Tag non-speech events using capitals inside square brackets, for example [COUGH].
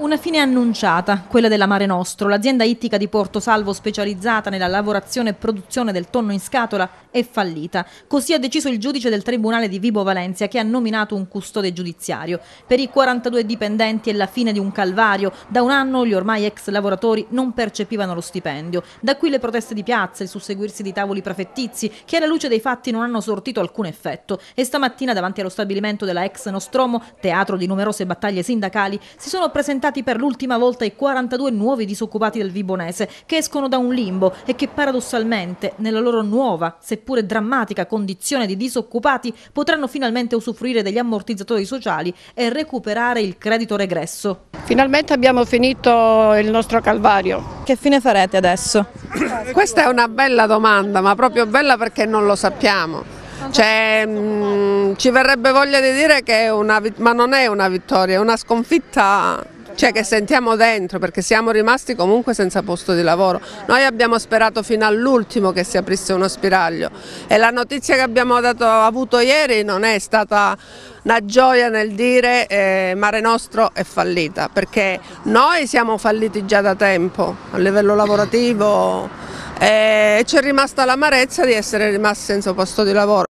Una fine annunciata, quella della Mare Nostro. L'azienda ittica di Porto Salvo, specializzata nella lavorazione e produzione del tonno in scatola, è fallita. Così ha deciso il giudice del Tribunale di Vibo Valencia, che ha nominato un custode giudiziario. Per i 42 dipendenti è la fine di un calvario. Da un anno gli ormai ex lavoratori non percepivano lo stipendio. Da qui le proteste di piazza, il susseguirsi di tavoli prefettizi, che alla luce dei fatti non hanno sortito alcun effetto. E stamattina, davanti allo stabilimento della ex Nostromo, teatro di numerose battaglie sindacali, si sono presentati convocati per l'ultima volta i 42 nuovi disoccupati del Vibonese che escono da un limbo e che paradossalmente nella loro nuova, seppure drammatica condizione di disoccupati potranno finalmente usufruire degli ammortizzatori sociali e recuperare il credito regresso. Finalmente abbiamo finito il nostro calvario. Che fine farete adesso? [COUGHS] Questa è una bella domanda, ma proprio bella perché non lo sappiamo. Cioè, mh, mm, ci verrebbe voglia di dire che è una, ma non è una vittoria, è una sconfitta cioè che sentiamo dentro perché siamo rimasti comunque senza posto di lavoro. Noi abbiamo sperato fino all'ultimo che si aprisse uno spiraglio e la notizia che abbiamo dato, avuto ieri non è stata una gioia nel dire eh, Mare Nostro è fallita perché noi siamo falliti già da tempo a livello lavorativo e eh, c'è rimasta l'amarezza di essere rimasti senza posto di lavoro.